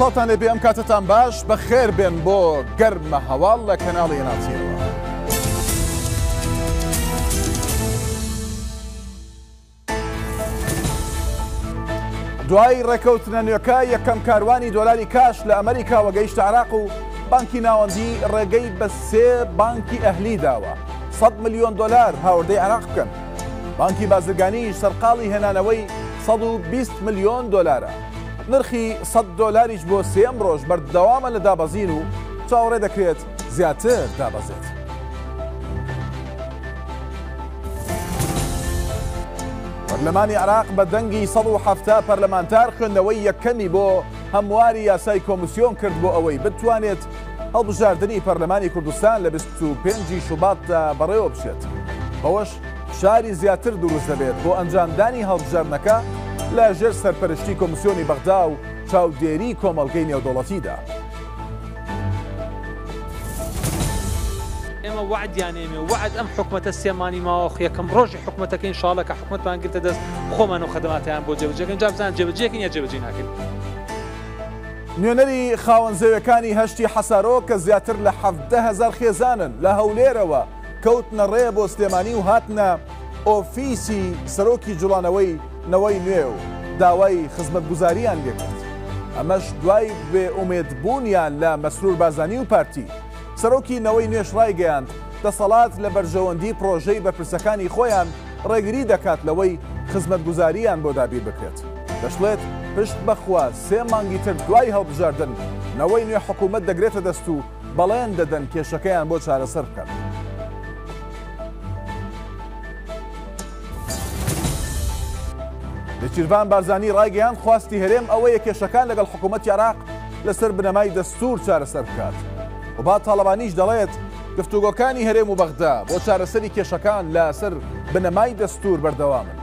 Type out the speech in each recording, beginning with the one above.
سڵاتان لێ بێ ئەم کاتتان باش بە خێر بێن بۆ گەرممە هەواڵ لە کەناڵی ناچیەوە. دوای ڕێکەوتنە نوێکە یەکەم کاروانی دۆلاری کاش لە ئەمریکا وەگەیشت عراق و بانکی ناوەندی ڕێگەی بە سێ بانکی ئەهلی داوە 100 میلیۆن دلار هاوردەی عراق بکەن بانکی بازرگانیش سەرقاڵی هێنانەوەی 120 میلیۆن دلارە نرخی 100 دلاریش بۆ سێم ڕۆژ بەردەوامە لە دابەزین و چاوەڕێ دەکرێت زیاتر دابەزێت. پەرلەمانی عراق بە دەنگی 1970 پەرلەمانتار خوێندنەوەی یەکەمی بۆ هەمواری یاسای کۆمسیۆن کرد بۆ ئەوەی بتوانێت هەڵبژاردننی پەرلەمانی کوردستان لە 25 شوبات بەڕێوە بشێت. بەوەش شاری زیاتر دروست دەبێت بۆ ئەنجامدانی هەڵبژارنەکە لە ژێر سەرپەرشتی کۆمسیۆنی بەغدا و چاودێری کۆمەلگەی نێودوڵەتیدا. ئێمە وعدیانێمێ وعد ئەم حکومەتە سێمانی ماوە یەکەم ڕۆژی حکوومەتەکەین شاڵەکە حکوومەتمان گرتە دەست خۆمان و خدماتیان بۆ جێبجەکەن جابزان جێبجێکن یا جێبجێ ناکەین. نوێنەری خاوەنزەوەکانی هەشتی حەسارۆ کە زیاتر لە هزار خێزانن لە هەولێرەوە کەوتنە ڕێ بۆ سلێمانی و هاتنە ئۆفیسی سەرۆکی جوڵانەوەی نەوەی نوێ و داوای خزمەت گوزاریان لێکات ئەمەش دوای بێ ئومێدبوونیان لە مەسرور بازانی و پارتی سەرۆکی نەوەی نوێش ڕای گەیاند دەسەڵات لە بەرژەوەندی پرۆژەی بەپرسەکانی خۆیان ڕێگری دەکات لەوەی خزمەت گوزاریان بۆ دابیر بکرێت دەشڵێت پشت بەخوا سێ مانگی تر دوای هەڵبژاردن نەوەی نوێ حکوومەت دەگرێتە دەست و بەڵێن دەدەن کێشەکەیان بۆ چارەسەر بکات. لەچیروان بارزانانی ڕایگەیان خواستی هەرێم ئەوەیە کێشەکان لەگەڵ حکوومەت عراق لەسەر بنەمای دەستور چارەسەر بکات. و با تاالبانیش دەڵێت گفتوگۆکانی هەرێم و بەغدا بۆ چارەسەری کێشەکان لەسەر بنەمای دەستور بەردەوامن.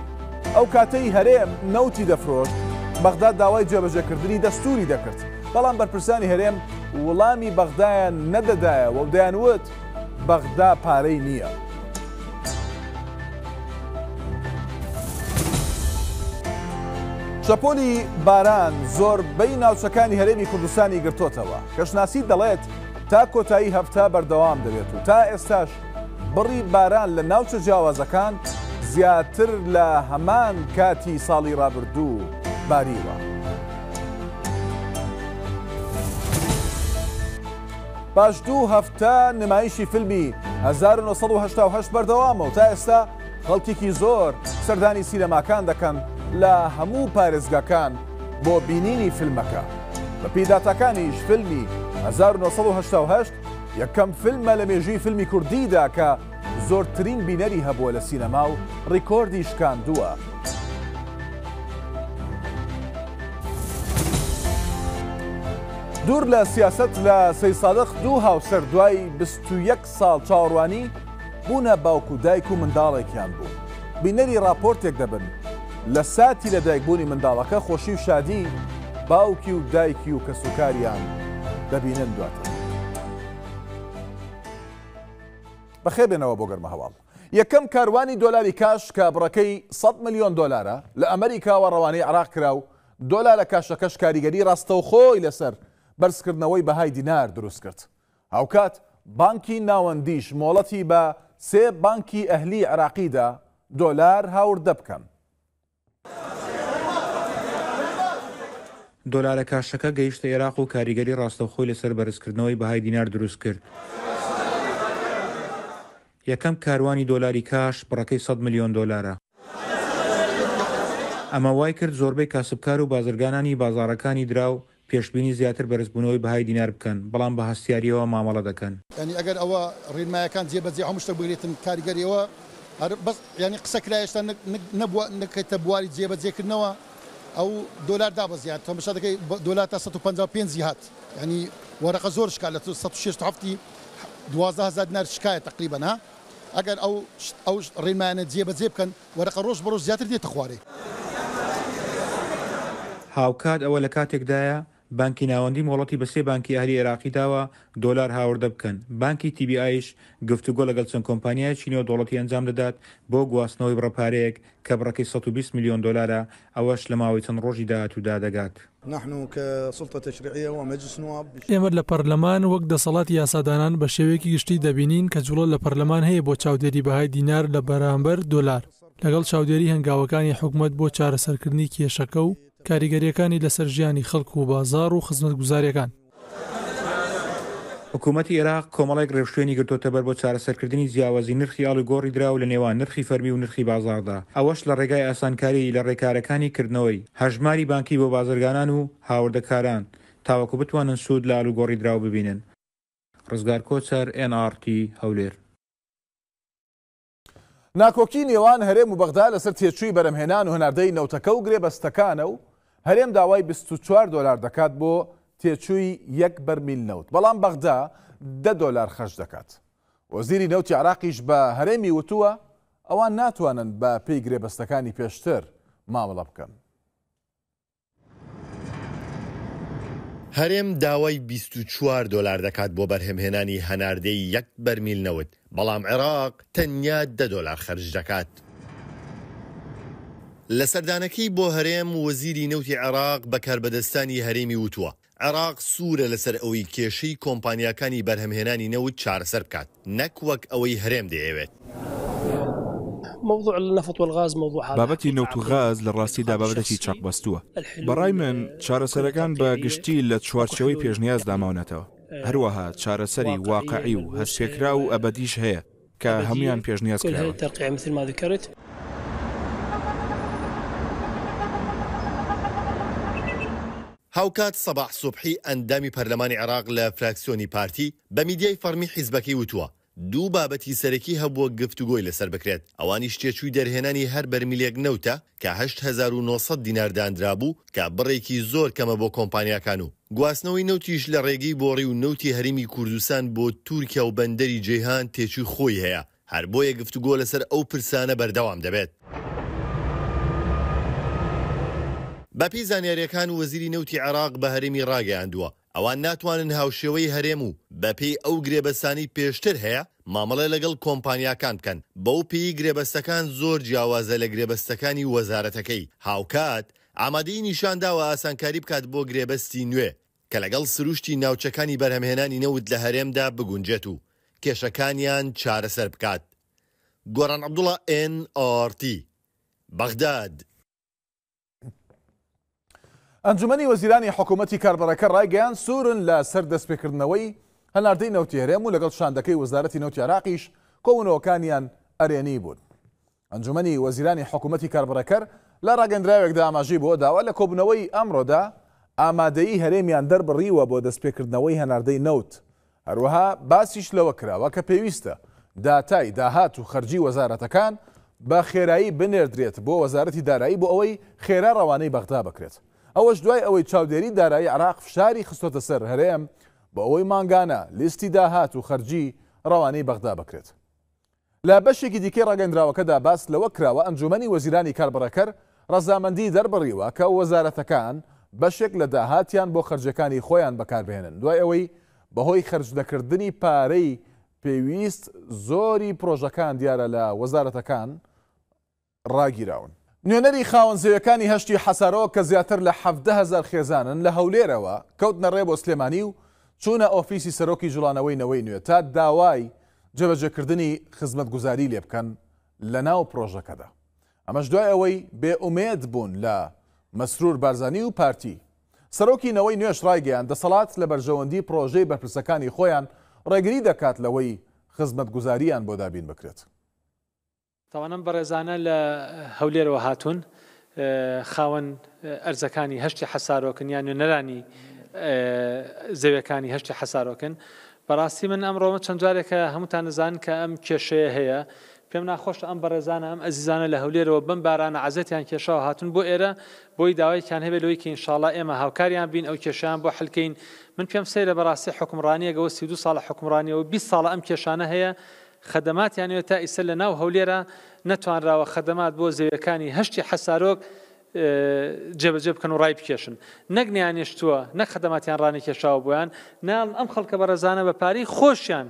ئەو کاتەی هەرێم نەوتی دەفرۆشت بەغدا داوای جێبەجێکردنی دەستوری دەکرد. بەڵام بەرپرسانی هەرێم وڵامی بەغدایان نەدەدایە و دەیانوت بەغدا پارەی نییە. چەپۆلی باران زۆربەی ناوچەکانی هەرێمی کوردستانی گرتوتەوە کەشناسی دەڵێت تا کۆتایی هەفتا بەردەوام دەبێت و تا ئێستاش بڕی باران لە ناوچە جیاوازەکان زیاتر لە هەمان کاتی ساڵی رابرردوو باریوە. پاش دوو هەفتە نمایشی فیلمی 1970 بەردەوامە و تا ئێستا خەڵکیکی زۆر سەردانی سینەماکان دەکەن لە هەموو پارێزگاکان بۆ بینینی فیلمەکە بە پیداتەکانیش فیلمی 1970 یەکەم فیلمە لە مێژوی فیلمی کوردیدا کە زۆرترین بینەری هەبووە لە سینەما و ڕیکۆردی شکاندووە. دوور لە سیاست لە سی سادق دوو هاوسەر دوای 21 ساڵ چاوەڕوانی بوونە باوکو دایک و منداڵێکیان بوو. بینەری راپۆرتێک دەبن لە ساتی لە دایکبوونی منداڵەکە خۆشی و شادی باوکی و دایکی و کەسوکاریان دەبینن دواتە. بەخێ بێنەوە بۆ گەرمە هەواڵ. یەکەم کاروانی دۆلاری کاش کە بڕەکەی 100 میلیۆن دلارە لە ئەمریکاوە ڕەوانەی عراق کرا و دۆلا لە کاشەکەش کاریگەری ڕاستەوخۆی لەسەر بەرزکردنەوەی بەهای دینار دروست کرد. هاوکات بانکی ناوەندیش مۆڵەتی بە سێ بانکی ئەهلی عراقیدا دۆلار هاور دەبکەن. دۆلارە کاشەکە گەیشتە عێراق و کاریگەری ڕاستەوخۆی لەسەر بەرزکردنەوەی بەهای دینار دروست کرد. یەکەم کاروانی دۆلاری کاش بڕەکەی 100 میلیۆن دلارە. ئەمە وای کرد زۆربەی کاسبکار و بازرگانانی بازارەکانی دراو پێشببینی زیاتر بەرزبوونەوەی بەهای دینار بکەن بەڵام بە هەستیاریەوە مامەڵە دەکەن. ینی ئەگەر ئەوە ڕێنمایەکان جێبەجێ هەمشتە بگرێتن کاریگەریەوە بەس ینی قسەکرا هێشتا نەبووە نەکەیتە بواری جێبەجێکردنەوە ئەو دلار دابزیان تۆ بەشە دەکەی دلار تا 155 هات ینی وەرەقە زۆر شکال لە 16 دوازدە دینار شکایە تقریبا ها ئەگەر ئەو ئەو ڕێمانە جێبەجێ بکەن وەرەقە ڕۆژ بەڕۆژ زیاتر دێتە خوارێ هاوکات ئەوە لە کاتێکدایە بانکی ناوەندی مۆڵەتی بە سێ بانکی هەری عێراقی داوە دۆلار هاوردە بکەن بانکی تیBIش گفتوگۆ لەگەڵ چەند کۆمپانیای چینەوە دۆڵەتی ئەنجام دەدات بۆ گواستنەوەی بڕەپارەیەک کە بڕەکەی 120 میلیۆن دلارە ئەوەش لە ماوەی چەند ڕۆژی داهاتوودا دەگات. نحن كسلطة تشريعية ومجلس نواب ئێمە لە پەرلەمان وەک دەسەڵات یاسادانان بە شێوەیەکی گشتی دەبینین کە جوڵە لە پەرلەمان هەیە بۆ چاودێری بەهای دینار لە بەرامبەر دلار لەگەڵ چاودێری هەنگاوەکانی حکوومەت بۆ چارەسەرکردنی کێشەکە و کاریگەریەکانی لەسەر ژیانی خەڵک و بازار و خزمەت گوزاریەکان. حکوومەتتی عێراق کۆمەڵێک ڕێشوێنی گرتۆتە بەر بۆ چارەسەرکردنی جیاوازی نرخیال و گۆڕی درراو لە نێوان نرخی فەرمی و نرخی بازاردا ئەوەش لە ڕێگای ئاسانکاری لە ڕێکارەکانی کردنەوەی هەژماری بانکی بۆ بازرگانان و هاوردەکاران تاوەکو بتوانن سوود لە ئالوگۆڕی درراو ببینن ڕزگار کۆچەر NRT هەولێر ناکۆکی نێوان هەرێم و بەغدا لەسەر تێچووی بەرەمهێنان و هەناردەی نەوتەکە و گرێ بەستەکانە و هەرێم داوای 24 دلار دەکات بۆ تێچووی یەک بەرمیل نەوت بەڵام بەغدا ده دلار خەش دەکات وەزیری نەوتی عراقیش بە هەرێمی وتووە ئەوان ناتوانن بە پێی گرێبەستەکانی پێشتر ماوەڵە بکەن هەرێم داوای 24 دلار دەکات بۆ بەرهەمهێنانی هەناردەی یەک بەرمیل نەوت بەڵام عێراق تەنیا ده دلار خرج دەکات لە سەردانەکەی بۆ هەرێم وەزیری نەوتی عێراق بەکاربەدەستانی هەرێمی وتووە عراق سوورە لەسەر ئەوەی کێشەی کۆمپانیەکانی بەرهەمهێنانی نەوت چارەسەر بکات نەک وەک ئەوەی هەرێم دەیەوێت. بابەتی نەوت و غاز لە ڕاستیدا بابەتێکی چاقبەستووە بەڕای من چارەسەرەکان بە گشتی لە چوارچەوەی پێشنیاز داماونەتەوە هەروەها چارەسەری واقعی و هەرسێکرا و ئەبەدیش هەیە کە هەمویان پێشنیاز کرد. هاوکات سەباح سوبحی ئەندامی پەرلەمانی عراق لە فراکسیۆنی پارتی بە میدیای فەرمی حیزبەکەی وتووە دوو بابەتی سەرەکی هەبووە گفتوگۆی لەسەر بکرێت ئەوانی شتێچووی دەرهێنانی هەر بەرمیلێک نەوتە کە 1900 دیناردانرا بوو کە بڕێکی زۆر کەمە بۆ کۆمپانیاکان و گواستنەوەی نەوتیش لە ڕێگەی بۆڕی و نەوتی هەرمی کوردستان بۆ تورکیا و بەندەری جیهان تێچوی خۆی هەیە هەر بۆیە گفتوگۆ لەسەر ئەو پرسانە بەردەوام دەبێت بەپی زانیاریەکان وەزیری نەوتی عراق بە هەرێمی ڕاگەیاندووە ئەوان ناتوانن هاوشێوەی هەرێم و بەپی ئەو گرێبەسانی پێشتر هەیە مامەڵێ لەگەڵ کۆمپانیاکان بکەن بەو پێی گرێبەستەکان زۆر جیاوازە لە گرێبەستەکانی وەزارەتەکەی هاوکات ئامادەی نیشانداوە ئاسانکاری بکات بۆ گرێبەستی نوێ کە لەگەڵ سروشتی ناوچەکانی بەرهەمهێنانی نەوت لە هەرێمدا بگونجێت و کێشەکانیان چارەسەر بکات گۆران عبدوڵە NRT بەغداد. ئەنجومی وەزیرانی حکوومەتتی کاربارەکە ڕایگەیان سورن لە سەر دەستپێکردنەوەی هەناردەی نەوتێرێم و لەگەڵ شاندەکەی وەزارەتی نەوتی عراقیش کۆونەوەکانیان ئەرێنی بوون. ئەنجومی وەزیرانی حکوومەتتی کاربارەکەر لە ڕاگەندراوێکدا ئاماژی بۆ داوا لە کۆبنەوەی ئەمڕۆدا ئامادەی هەرێمیان دەربڕیوە بۆ دەستپێکردنەوەی هەناردەی نەوت. هەروەها باسیش لەوە کراوە کە پێویستە داتای داهات و خەرجی وەزارەتەکان بە خێرایی بنێردرێت بۆ وەزارەتی دارایی بۆ ئەوەی خێرا ڕەوانەی بەغدا بکرێت. ئەوەش دوای ئەوەی چاودێری دارایی عراق فشاری خستۆتە سەر هەرێم بە ئەوەی ماگانە لیستی داهات و خەرجی ڕەوانەی بەغدا بکرێت. لا بەشێکی دیکەی ڕاگەندراوەکەدا باس لەوە کراوە ئەنجومی وەزیرانی کاربڕەکەر ڕزامەندی دەربڕیوە کە وەزارەتەکان بەشێک لە داهاتیان بۆ خرجەکانی خۆیان بەکاربێنن دوای ئەوەی بەهۆی خرجدەکردنی پارەی پێویست زۆری پرۆژەکان دیارە لە وەزارەتەکان ڕاگیراون. نوێنەری خاوەنزەوەەکانی هەشتی حەسارەوە کە زیاتر لە 1هزار خێزانن لە هەولێرەوە کەوتنە ڕێ بۆ سلێمانی و چوونە ئۆفیسی سەرۆکی جوڵانەوەی نەوەی نوێت تا داوای جەبەجەکردنی خزمەت گوزاری لێ بکەن لە ناو پرۆژەکەدا. ئەمەش دوای ئەوەی بێئومێت بوون لە مەسرور بارزانانی و پارتی. سەرۆکی نەوەی نوێش ڕایگەیان دەسەڵات لە بەرژەوەندی پرۆژەی بەرپرسەکانی خۆیان ڕێگری دەکات لەوەی خزمەت گوزاریان بۆ دابین بکرێت. تاوانم بەڕێزانە لە هەولێرەوە هاتوون خاوەن ئەرزەکانی هەشتی حەسارۆکن یان نەرانی زەویەکانی هەشتی حەسارۆکن بەڕاستی من ئەمڕۆمە چەند جارێکە هەمووتان نزان کە ئەم کێشەیە هەیە پێم ناخۆش ئەم بەڕێزانە ئەم ئەزیزانە لە هەولێرەوە بم بارانە عزەتیان کێشەوە هاتون بۆ ئێرە بۆی داوایکیان هەبێت لەوەی کە ئینشاالله ئێمە هاوکاریان بین ئەو کێشیان بۆ حلکەین من پێم سەیرە بەڕاستی حکمڕانیەکەەوە سی دو ساڵە حکمڕانیەوە 20 ساڵە ئەم کێشانە هەیە خەدەماتیانێت تا ئیسە لە ناو هەولێرە نەتوانراوە خەدەمات بۆ زەویەکانی هەشتی حەسارۆک جێبەجێ بکەن و ڕای بکێشن نەگنیانیشتووە نەک خەدەماتیان ڕانی کێشاوە بۆیان نام ئەم خەڵکە بەڕێزانە بە پاری خۆشیان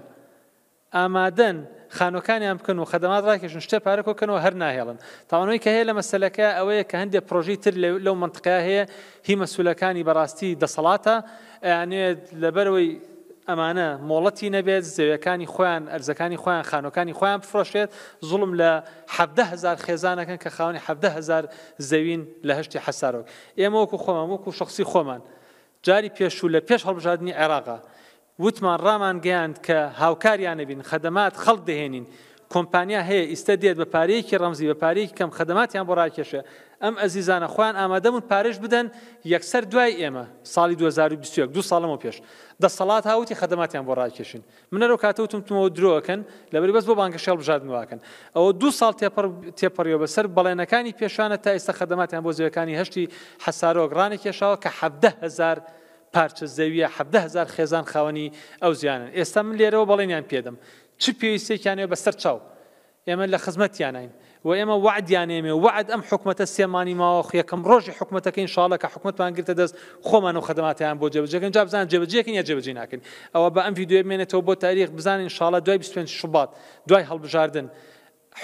ئامادەن خانەکانیان بکەن و خەدەمات ڕاکێشن شتە پارەکەکنەوە هەر ناهێڵن تاوانەوەی کە هەیە لە مەسلەکە ئەوەیە کە هەندێک پرۆژی تر لەو منطقیا هەیە هی مەسوولەکانی بەڕاستی دەسەڵاتە ئەیانێت لەبەرەوەی ئەمانە مۆڵەتی نەبێت زەویەکانی خۆیان ئەرزەکانی خۆیان خانەکانی خۆیان بفرۆشێت زوڵم لە هزار خێزانەکەن کە خاونی هزار زەوین لە هەشتی حەسارۆک ئێمە وەکو خۆمان وەکو شخصی خۆمان جاری پێشوو لە پێش هەڵبژاردننی عێراقا وتمان ڕامان گەیاند کە هاوکاریانە بین خەدەمات خەڵ دەهێنین کۆمپانیا هەیە ئیستا دێت بە پارەیەکی ڕەمزی بە پارەیەکی کەم خدماتیان بۆ ڕاکێشە ئەم ئەزیزانە خۆیان ئامادەمون پارێش بدەن یەکسەر دوای ئێمە ساڵی 2020 دو ساڵەمەوە پێش دەسەڵات هاوتی خدماتیان بۆ ڕاکێشن منەرەوە کاتەوتمتمەوە درۆکەن لەبەر بەس بۆ بانکە شەڵ بژاردنواکەن ئەوە دو ساڵ تێپەڕیەوە بەسەر بەڵێنەکانی پێشانە تا ئێستا خدماتیان بۆ زیەکانی هەشتی حسارۆگرانی کێشاوە کە 1هزار پارچە زەویە 1هزار خێزان خاوەنی ئەو زیانن ئێستا من لێرەوە بەڵێنیان پێدەم پیوسته چ پێویستێکیانێ بەسەر چاو ئێمە لە یعنی و اما ئێمە وعدیان ئێمێ وعد ئەم حکومەتە سێمانی ماوەخ یەکەم ڕۆژی حکومەتەکەین شڵەکە حکومتمان گرتە دەست خۆمان و خدماتیان بۆ جێبجەکەن جا بزان جێبجەکەن یا جێبجی او با ام ئەم من تو بود تاریخ بزن بزانین شڵە دوای 25 شوبات دوای هەڵبژاردن.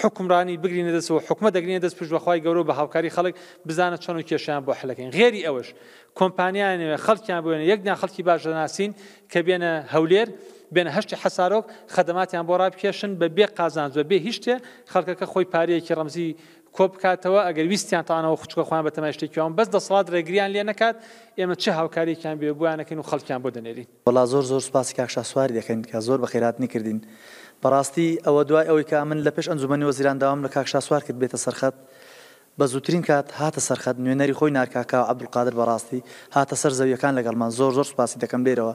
حکمڕانی بگرینە دەستەوە حکومە دەگرینە دەست پشتوەخوای گەورە بە هاوکاری خەڵک بزانە چۆن و کێشیان بۆ حلەکەین غێری ئەوش کۆمپانیانێ خەڵکیان بێنە یەکدان خەڵکی باشدەناسین که بێنە هولیر بێنە هەشتی حسارۆک خدماتیان بۆ ڕابکێشن بە بێ قازان بە بێ هیچ شتێ خەڵکەکە خۆی پارەیەکی ڕەمزی کۆ بکاتەوە ئەگەر ویستیانتانەوە خچکە خۆیان بە تەماشتێکیان بەس دەسڵات ڕێگریان لێ نکات ئێمە چه هاوکاریان بێ بوویانەکەین و خەڵکیان بۆ دەنێری وڵا زۆر زۆر سپاسی کاکشا سواری دەکەین کە زۆر بە خێرات نکردین بەڕاستی ئەوە دوای ئەوەی کە من لە پێش ئەنجومەنی وەزیران داوام لە کاکشا سوار کرد بێتە سەرخەت بە زووترین کات هاتە سەرخەت نوێنەری خۆی نارکاکە عبدولقادر بەڕاستی هاتە سەر زەویەکان لەگەڵمان زۆر زۆر سپاسی دەکەم لێرەوە.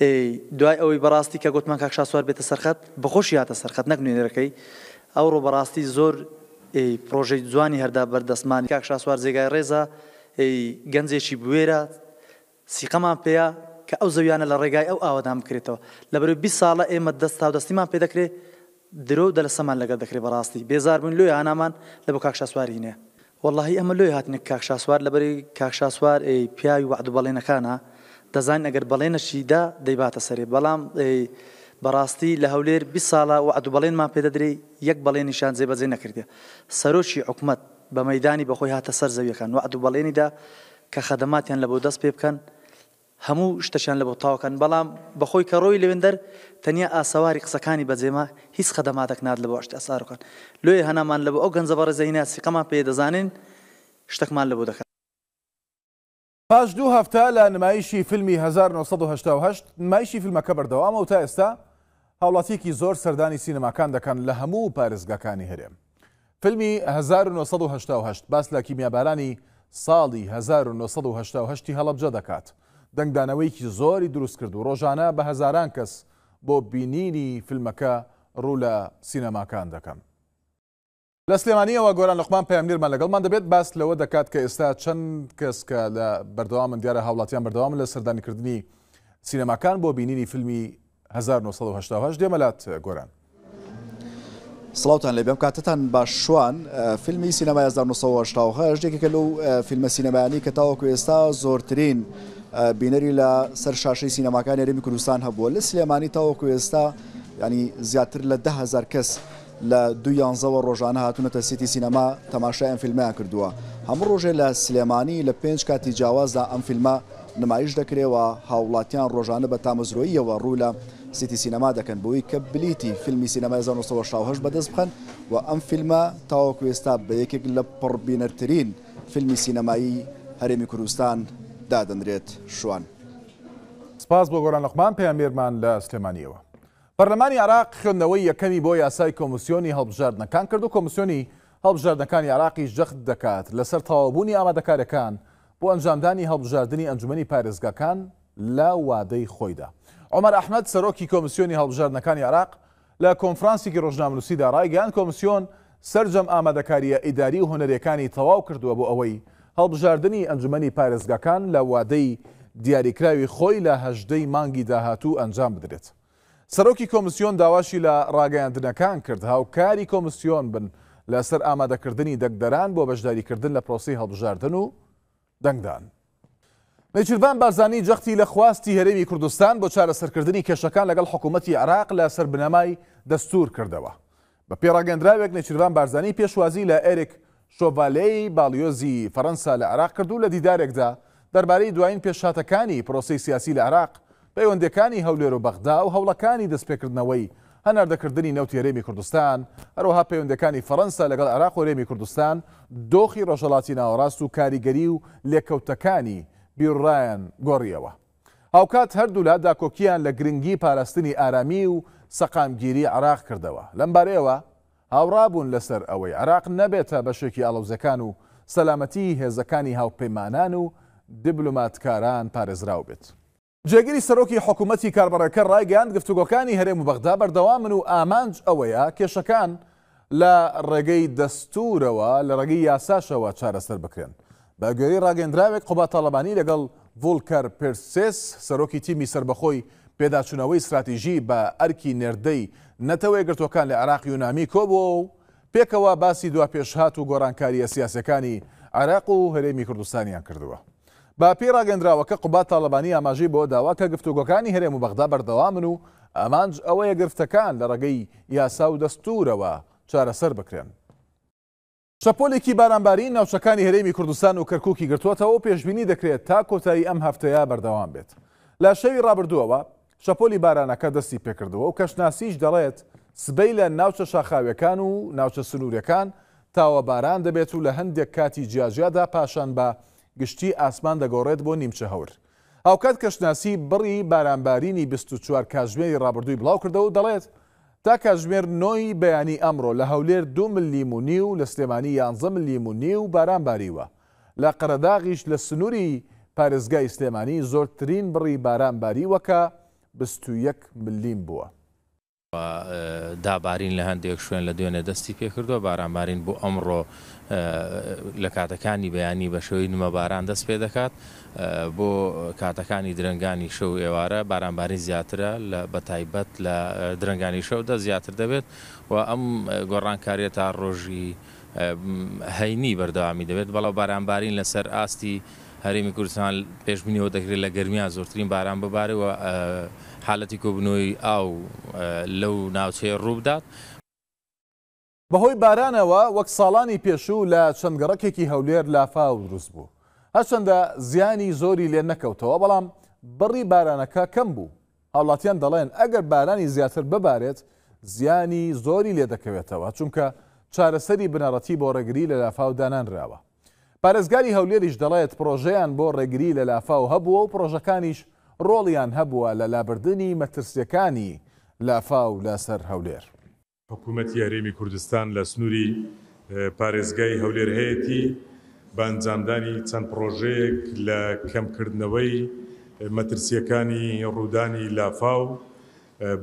دوای ئەوەی بەڕاستی کە گوتمان کاک شاسوار بێتە سەرخەت بەخۆشیاتە سەرخەت نەک نوێنەرەکەی ئەو ڕۆ بەڕاستی زۆر پرۆژەی جوانی هەردا بەردەسمانی کاک شاسوار جێگای ڕێزە گەنجێکی بوێرە سیقەمان پێەیە کە ئەو زەویانە لە ڕێگای ئەو ئاوادام بکرێتەوە لەبەر 20 ساڵە ئێمە دەست تا دەستیمان پێ دەکرێت درۆ دە لە سەمان لەگە دەکرێت بەڕاستی بێزار بوون لۆی ئانامان لە بۆ کاک شاسواری نێ. واللهی ئەمە لۆی هاتنێک کاک شاسوار لەبەری کاک شاسوار پیاوی وعددو بەڵێنەکانە دەزان ئەگەر بەڵێنەشیدا دەیباتە سەری بەڵام بەڕاستی لە هەولێر بی ساڵە و عدو بەڵێن ما پێدەدرێ یەک بەڵێن نیشان جێبەجێ نەکردێ سەرۆشی حکومت بە مەدانی بەخۆی هاتە سەر زەویەکان و عدو بەڵێنیدا کە خەدەماتیان لە بۆ دەست پێ بکەن هەموو شتەشان لە بۆ تاوەکەن بەڵام بەخۆی کە ڕۆی لەوێندەر تەنیا ئاسەواری قسەکانی بەجێما هیچ خەدەماتێک نات لە بۆشت ئەساارکەن لێ هەنامان لە بۆ ئەو گەنجە بەڕزەینە سیقەمان پێ دەزانین شتەکمان لە بۆ دەکەن پاش دوو هەفتە لە نمایشی فیلمی 1970 نمایشی فیلمەکە بەردەوامە و تا ئێستا هاوڵاتیکی زۆر سەردانی سینەماکان دەکەن لە هەموو پارێزگاکانی هەرێم. فیلمی 1970 باس لە کیمیابارانی ساڵی 1970 هەڵبجە دەکات. دەنگدانەوەیکی زۆری دروست کرد و ڕۆژانە بە هەزاران کەس بۆ بینینی فیلمەکە ڕوو لە سینەماکان دەکەم. لە سلێمانیەوە گۆران لەقمان پامنیرمان لەگەڵمان دەبێت باس لەوە دەکات کە ئێستا چەند کەس کە لە بەردەوا من دیارە هاوڵاتیان بەردەوام لە سەردانکردنی سینەماکان بۆ بینینی فیلمی 1970 دێمەلات گۆران. سلاوتان لێبم کاتتان باشوان فیلمی سینەمای 1970 ژێکێکە لەو فیلمە سینەمایانی کە تاوەکو ئێستا زۆرترین بینەری لە سەر شاشەی سینەماکان هێرمی کوردستان هەبووە لە سلێمانی تاوەکو ئێستا ینی زیاتر لە 10هزار کەس. لە دو یانزەوە ڕۆژانە هاتوونەتە سیتی سینەما تەماشایان فیلمیان کردووە هەموو ڕۆژێ لە سلێمانی لە پێنج کاتی جیاوازدا ئەم فیلمە نمایش دەکرێەوە هاوڵاتیان ڕۆژانە بە تامەزرۆیەوە ڕوو لە سیتی سینەما دەکەن بۆی کە بلیتی فیلمی سینەما 1970 بەدەست بخەن و ئەم فیلمە تاوەکو ئێستا بە یەکێک لە پڕبینەرترین فیلمی سینەمایی هەرێمی کوردستان دادەنرێت شوان. سپاس بۆ گۆران لەقمان پێیان مێرمان لە سلێمانیەوە. پەرلەمانی عراق خوێندنەوەی یەکەمی بۆ یاسای کۆمسیۆنی هەڵبژاردنەکان کرد و کۆمسیۆنی هەڵبژاردنەکانی عراقی ژەخت دەکات لەسەر تەواوبوونی ئامادەکارەکان بۆ ئەنجامدانی هەڵبژاردننی ئەنجومی پارێزگاکان لە وادەی خۆیدا. عمر ئەحمد سەرۆکی کۆمسیۆنی هەڵبژاردنەکانی عراق لە کۆنفرانسیکی ڕۆژنامنووسیدا ڕایگەیان کۆمسیۆن سرجەم ئامادەکاریە ئیداری و هوەرەکانی تەواو کردووە بۆ ئەوەی هەڵبژاردننی ئەنجومی پارێزگاکان لە وادەی دیاریکراوی خۆی لە هەژدەی مانگی داهاتوو ئەنجام بدرێت. سەرۆکی کۆمسیۆن داواشی لە ڕاگەیاندنەکان کرد هاوکاری کۆمسیۆن بن لەسەر ئامادەکردنی دەنگدەران بۆ بەشداریکردن لە پرۆسی هەڵبژاردن و دەنگدان. نەچیروان بازانی جەختی لە خواستی هەرێمی کوردستان بۆ چارەسەرکردنی کێشەکان لەگەڵ حکوومەتتی عراق لە سەر بنەمای دەستور کردەوە. بە پێڕاگەندراوێک نەچیروان بارزانانی پێشوازی لە ئەرێک شۆڤالەی باڵیۆزی فەەنسا لە عراق کردو لە دیدارێکدا دەربارەی دوایین پێشاتەکانی پرۆسی سیاسی لە عراق پەیوەندەکانی هەولێر و بەغدا و هەوڵەکانی دەستپێکردنەوەی هەناردەکردنی نەوتێرێمی کوردستان هەروەها پەیوەندەکانی فەەنسا لەگەڵ عراق وەرێمی کوردستان دۆخی ڕۆژەڵاتی ناوەڕاست و کاریگەری و لێکەوتەکانی بیڕایەن گۆڕیەوە. هاوکات هەردوولا داکۆکیان لە گرنگی پاراستنی ئارامی و سەقامگیری عراق کردەوە لەمبارەوە هاوڕابوون لەسەر ئەوەی عراق نەبێتە بەشێکی ئاڵەوزەکان و سەلامەتی هێزەکانی هاوپەیمانان و دیبلوماتکاران پارێزراو بێت. جێگیری سەرۆکی حکوومەتی کاربڕەکە ڕایگەیان گفتوگۆکانی هەرێم و بەغدا بەردەوامن و ئامانج ئەوەیە کێشەکان لە ڕێگەی دەستورەوە لە ڕێگەی یاساشەوە چارەسەر بکرێن. باگوێری ڕاگەندراوێک قوبا تاالبانی لەگەڵ ڤولکەر پرسس سەرۆکی تیمی سربەخۆی پێداچوونەوەی استراتیژی بە ئەرکی نێردەی نەتەوەی گرتوەکان لە عراقی یونامی کۆبوو و پێکەوە باسی دوا پێشهات و گۆرانکاریە سیاسەکانی عراق و هەرێمی کوردستانیان کردووە. با پێی ڕاگەندراوەکە قوبات تاالبانی ئاماژەی بۆ داوا کە گفتوگەکانی هەرێم و بەغدا بەردەوامن و ئەمانج ئەوەیە گرفتەکان لە ڕگەی یاسا و دەستورەوە چارەسەر بکرێن. شەپۆلێکی بارانباری ناوچەکانی هەرێمی کوردستان و کەرککی گرتووەتەوە پێشببینی دەکرێت تا کۆتایی ئەم هەفتەیە بەردەوام بێت. لە شەوی ڕابردووەوە شەپۆلی بارانەکە دەستی پێکردەوە و کەشناسیش دەڵێت سبەی لە ناوچە شاخاوەکان و ناوچە سنووریەکان تاوە باران دەبێت و لە هەندێک کاتی جیاجیادا پاشان بە گشتی ئاسمان دەگۆڕێت بۆ نیمچە هەور. هاوکات کەشناسی بڕی بارانبارینی 24 کاژمێری ڕابردووی بڵاو کردەوە دەڵێت تا کاژمێر نۆی بەیانی ئەمڕۆ لە هەولێر دو ملیمونی و لە سلێمانی یانزە ملیمونی و بارانباریوە لە قەرداغیش لە سنووری پارێزگای سلێمانی زۆرترین بڕی بارانباری وەکە 21 ملیم بووە. دابارین لە هەندێک شوێن لە دوێنێ دەستی پێکردووە بارانبارین بۆ ئەمڕۆ لە کاتەکانی بەیانی بە شەوەی نمە باران دەست پێ دەکات بۆ کاتەکانی درنگانی شەو ئێوارە بارانباری زیاترە بە تایبەت لە درنگانی شەودا زیاتر دەبێت و ئەم گۆڕانکاریە تا ڕۆژی هەینی بەردەوامی دەبێت بەڵام بارانبارین لەسەر ئاستی هەرێمی کوردستان پێشبینیەوە دەکرێت لە گەرمیا زۆرترین باران ببارەوە حالەتی کۆبنەوەی ئاو لەو ناوچەیە ڕووبدات. بەهۆی بارانەوە وەک ساڵانی پێشوو لە چەندگەڕکێکی هەولێر لافااو دروست بوو. هەچەندە زیانی زۆری لێ نەکەوتەوە بەڵام بڕی بارانەکە کەم بوو. هاوڵاتیان دەڵێن ئەگەر بارانی زیاتر ببارێت زیانی زۆری لێ دەکەوێتەوە چونکە چارەسەری بنەڕەتی بۆ ڕێگری لە لافااو دانانراوە. پارێزگاری هەولێریش دەڵێت پرۆژەیان بۆ ڕێگری لە لافااو هەبووە و پرۆژەکانیش ڕۆڵیان هەبووە لە لابردننی مەترسیەکانی لافااو لەسەر هەولێر. حکوومەتی یاریمی کوردستان لە سنووری پارێزگای هەولێر هەیەی بانجامدانی چەند پرۆژەیەک لە کەمکردنەوەی مەترسیەکانی ڕوودانی لافااو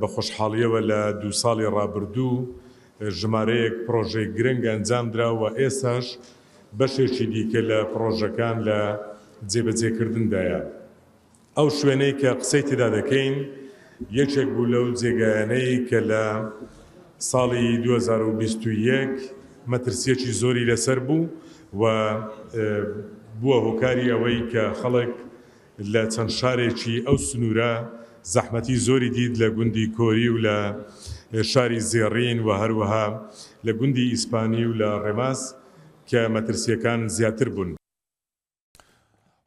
بە خۆشحاڵیەوە لە دو ساڵی ڕابردوو ژمارەیەک پرۆژێک گرنگ ئەنجامدراوە ئێساش بەشێکی دیکە لە پرۆژەکان لە جێبەجێکردندایە. ئەو شوێنەی کە قسەی تێدا دەکەین یەکێک بوو لەو جێگایانەی کە لە ساڵی 2021 مەترسیەکی زۆری لەسەر بوو و بووە هۆکاری ئەوەی کە خەڵک لە چەند شارێکی ئەو سنوورە زەحمەتی زۆری دید لە گوندی کۆری و لە شاری زێڕین و هەروەها لە گوندی ئیسپانی و لە ڕێماس کە مەترسیەکان زیاتر بوون.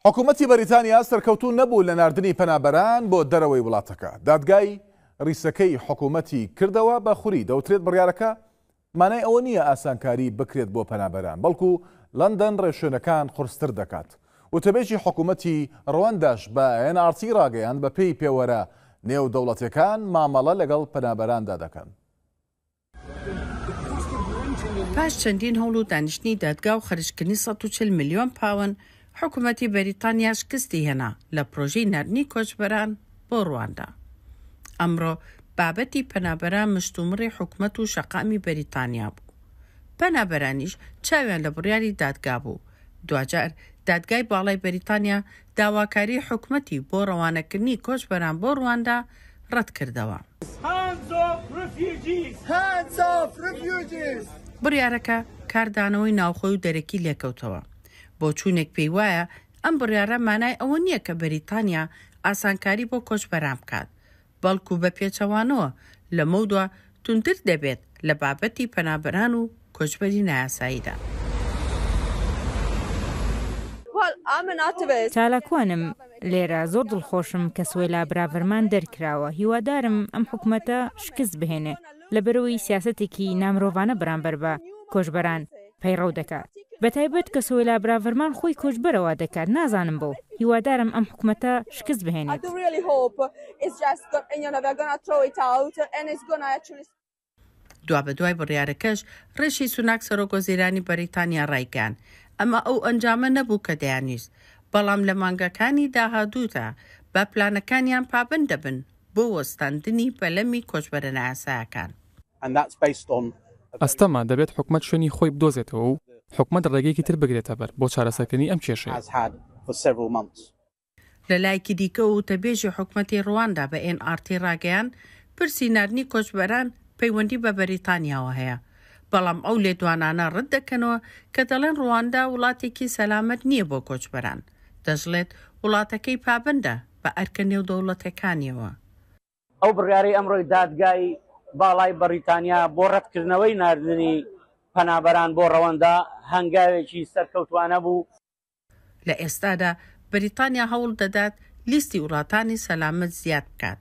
حکوومەتی بەریتانیا سەرکەوتو نەبوو لە نردنی پەنابەران بۆ دەرەوەی وڵاتەکە دادگای ریسەکەی حکوومەتی کردەوە بە خوری دەوترێت بڕیارەکە مانای ئەوە نییە ئاسانکاری بکرێت بۆ پەنابەران بەڵکو لەندەن ڕێشوێنەکان قرستر دەکات وتەبێژی حکوومەتی ڕوەنداش بە ئەNRسی ڕاگەیان بە پێی پێوەرە نێو دەوڵەتەکان مامەڵە لەگەڵ پەنابەراندا دەکەن. پاش چەندین هەوڵ و دانیشتنی دادگا و خەرشکردنی 140 میلیۆن پاوەند حکوومەتی بەریتانیا شکستی هێنا لە پرۆژی نەرنی کۆچبەران بۆ ڕواندا. ئەمڕۆ بابەتی پەنابەرە مشتومڕی حکومت و شەقامی بەریتانیا بوو. پەنابەرانیش چاویان لە بڕیاری دادگا بوو. دوجار دادگای باڵای بەریتانیا داواکاری حکومەتی بۆ ڕەوانەکردنی کۆچبەران بۆ ڕواندا ڕەت کردەوە. بڕیارەکە کاردانەوەی ناوخۆی و دەرەکی لێکەوتەوە. بۆ چوونێک پێی وایە ئەم بڕیاە مانای ئەوە نییە کە بەریتانیا ئاسانکاری بۆ کۆچ بەرام بکات بەڵکو بە پێچەوانەوە لە مەودوە تونتر دەبێت لە بابەتی پەنابران و کۆچبەری نایاساییدا. چالاکوانم لێرە زۆر دڵخۆشم کە سوێلا براڤەرمان دەرکراوە هیوادارم ئەم حکوومەتە شکست بهێنێ لە بەرەوەی سیاستێکی نامرۆڤانە بەرامبەر بە کۆژبەران پەیڕەو دەکات بەتایبەت کە سۆیلا براڤەرمان خۆی کۆچبەرەوە دەکات نازانم بۆ هیوادارم ئەم حکوومەتە شکست بهێنێت دوا بە دوای بڕیارەکەش ڕێشی سوناک سەرۆگۆزیرانی بەریتانیا ڕایگەان ئەمە ئەو ئەنجامە نەبوو کە دەیانویست بەڵام لە مانگەکانی داهادووتە بە پلانەکانیان پابند دەبن بۆ وەستاندنی پەلەمی کۆچبەرە ناساکان. And that's based on ئەستەما دەبێت حکومت شوێنی خۆی بدۆزێتەوە و حکومت ڕێگەیەکی تر بگرێتە بەر بۆ چارەسەکردنی ئەم کێشەیە لە لایکی دیکە و تەبێژی حکوومەتی ڕواندا بە NRT ڕاگەیان پرسی نردنی کۆچبەران پەیوەندی بە بەریتانیاوە هەیە بەڵام ئەو لێدوانانە ڕد دەکەنەوە کە دەڵێن ڕواندا وڵاتێکی سەلامت نییە بۆ کۆچبەران دەژڵێت وڵاتەکەی پابندە بە ئەرکە نێو دەوڵەتەکانیەوە ئەو بڕیاری ئەمڕۆی دادگایی باڵای بەریتانیا بۆ ڕەتکردنەوەی نردنی پەنابەران بۆ ڕەوەندا هەنگاوێکی سەرکەوتوانە بوو لە ئێستادا بریتانیا هەوڵ دەدات لیستی وڵاتانی سەلامت زیاد بکات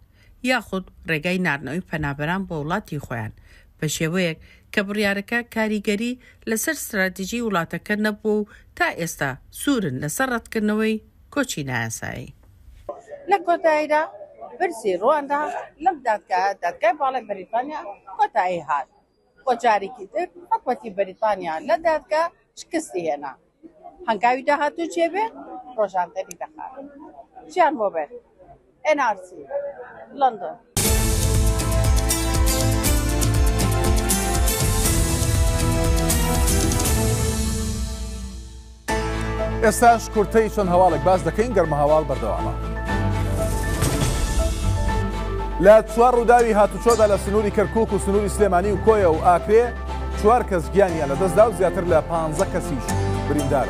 یاخود ڕێگای نردنەوەی پەنابەران بۆ وڵاتی خۆیان بە شێوەیەک کە بڕیارەکە کاریگەری لەسەر استراتیژی وڵاتەکە نەبوو تا ئێستا سوورن لەسەر ڕەتکردنەوەی کۆچی نایاسایی لە کۆتاییدا برسی ڕواندا لەم دادگایە دادگای باڵی بریتانیا کۆتایی هات بۆ جارێکی تر حکوەتی بریتانیا لە دادگا شکستی هێنا هەنگاوی داهاتوو جێبێ ڕۆژانتەری دەخات ژیان بۆ بێت NRC لندن ئێستاش کورتەی چەند هەواڵێک باز دەکەین گەرمە هەواڵ بەردەوامە. لە چوار ڕووداوی هاتوچۆدا لە سنووری کەرکک و سنووری سلێمانی و کۆیە و ئاکرێ چوار کەس گیانیان لە دەستدا و زیاتر لە پ کەسیش بریندار.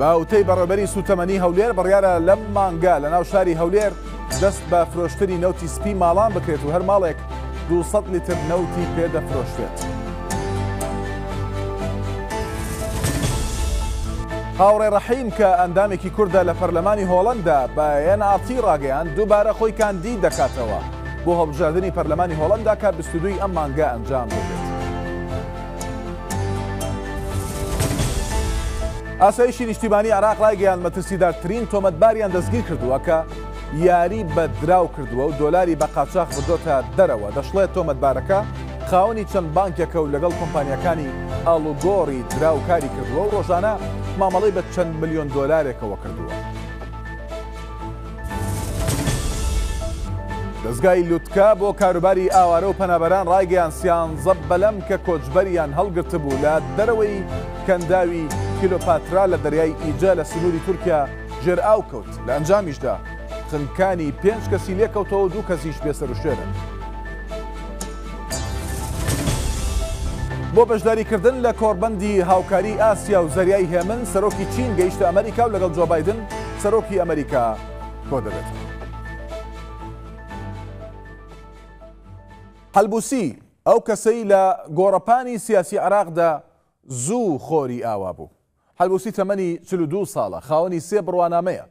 باوتەی بەڕێبەری سوتەمەنی هەولێر بڕیارە لەم مانگا لە ناو شاری هەولێر دەست بە فرۆشتنی نەوتی سپی ماڵان بکرێت و هەر ماڵێک 200 لیتر نەوتی پێدەفرۆشتێت. هاوڕێ ڕحیم کە ئەندامێکی کووردە لە پەرلەمانی هۆڵندا بە یەنعاتی ڕاگەیان دووبارە خۆی کاندی دەکاتەوە بۆ هەڵبژاردننی پەرلەمانی هۆڵندا کە بستودوی ئەم مانگە ئەنجام بێت. ئاسایشی نیشتیبانی عراق ڕایگەیان مەترسیدارترین تۆمەتباریان دەستگیر کردووە کە یاری بەدراو کردووە و دۆلاری بە قاچاق بدۆتە دەرەوە دەشڵێت تۆمەتبارەکە خاوەنی چەند بانکێکە و لەگەڵ کۆمپانیەکانی ئالوگۆڕی دراوکاری کردووە و ڕۆژانە مامەڵی بە چەند میلیۆن دۆلارێکەوە کردووە. دەستگای لوتکە بۆ کاروباری ئاوارە و پەنابەران ڕایگەیان سیان زەب بەلەم کە کۆچبەریان هەڵگرت بوو لە دەرەوەی کەنداوی کیلۆپاترا لە دەریای ئیجا لە سنووری تورکیا ژێر ئاو کەوت لە ئەنجامیشدا خنکانی پێنج کەسی لێکەوتەوە دوو کەسیش بێسەر و شوێنن. بۆ بەشداریکردن لە کۆربندی هاوکاری ئاسیا و زریای هێمن سەرۆکی چین گەیشتە ئەمریکا و لەگەڵ جۆبایدن سەرۆکی ئەمریکا تۆ دەبێت. هەلبوسی ئەو کەسەی لە گۆڕپانی سیاسی عراقدا زوو خۆری ئاوا بوو. هەلبوسی تەمەنی 42 ساڵە خاوەنی سێ بڕوانامەیە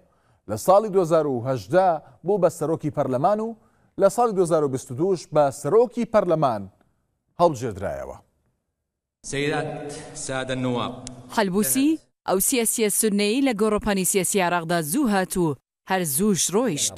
لە ساڵی 2010 بوو بە سەرۆکی پەرلەمان و لە ساڵی 2022 بە سەرۆکی پەرلەمان هەڵبژێدرایەوە. هەلبوسی ئەو سیاسە سنەی لە گۆڕۆپانی سیاسی عراقدا زوو هاتوو هەر زووش ڕۆیشت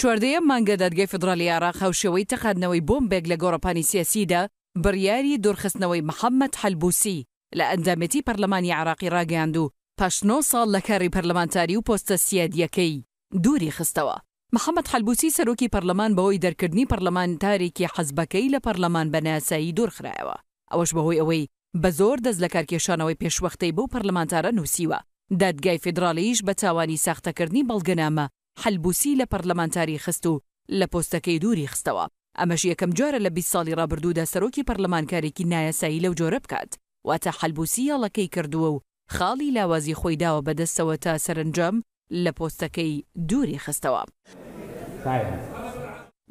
چواردەیە مانگە دەرگەی فدرالی عراق هەوشەوەی تەخاندنەوەی بۆمبێک لە گۆڕپانی سیاسیدا بڕیاری دۆرخستنەوەی محەممەد هەلبوسی لە ئەندامەتی پەرلەمانی عراقی ڕاگەاند و پاشنۆ ساڵ لە کاری پەرلەمانتاری و پۆستە سیادیەکەی دووری خستەوە محەممەد حەلبوسی سەرۆکی پەرلەمان بەوەی دەرکردنی پەرلەمانتارێکی حەزبەکەی لە پەرلەمان بەناسایی دوورخرایەوە ئەوەش بەهۆی ئەوەی بە زۆر دەست لە کارکێشانەوەی پێشوەختەی بەو پەرلەمانتارە نووسیوە دادگای فدراالیش بە تاوانی ساختەکردنی بەڵگەنامە حەلبوسی لە پەرلەمانتاری خست و لە پۆستەکەی دووری خستەوە ئەمەش یەکەم جارە لە 20 ساڵی ڕابردوودا سەرۆکی پەرلەمانکارێکی نایەسایی لەو جۆرە بکات واتە حەلبوسیەڵەکەی کردووە و خاڵی لاوازی خۆی داوە بەدەستەوە تا سەرنجەم لە پۆستەکەی دووری خستەوە.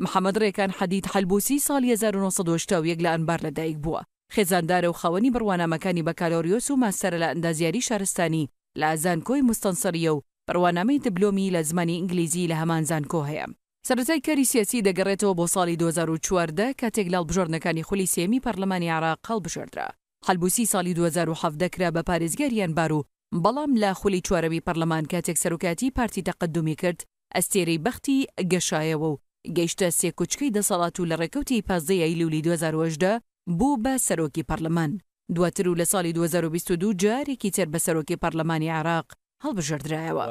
محەممەد ڕێکان حەدید هەلبوسی ساڵ 1970 لە ئەنبار لەدایک بووە. خێزاندارە و خاوەنی بڕوانامەکانی بە کالۆریۆس و ماسەرە لە ئەندازیاری شارستانی لە ئازانکۆی مستەنسەریە و بڕوانامەی دبلۆمی لە زمانی ئینگلیزی لە هەمان زانکۆ هەیە. سەرەتای کەری سیاسی دەگەڕێتەوە بۆ ساڵی 2014 کاتێک لاڵ بژۆرنەکانی خولی سێمی پەرلەمانی عراق قەڵ بژێدرا. هەلبوسی ساڵی 2017 کرا بە پارێزگەریان بار و بەڵام لە خولی چوارەوی پەرلەمان کاتێک سەرکاتی پارتی تەقددومی کرد ئەستێرەی بەختی گەشایەوە و گەیشتە سێکوچکەی دەسەڵات و لە ڕێکەوتی پازدەی لولی 2010 بوو بە سەرۆکی پەرلەمان دواتر و لە ساڵی 2022 جارێکی تر بە سەرۆکی پەرلەمانی عراق هەڵبژردرایەوە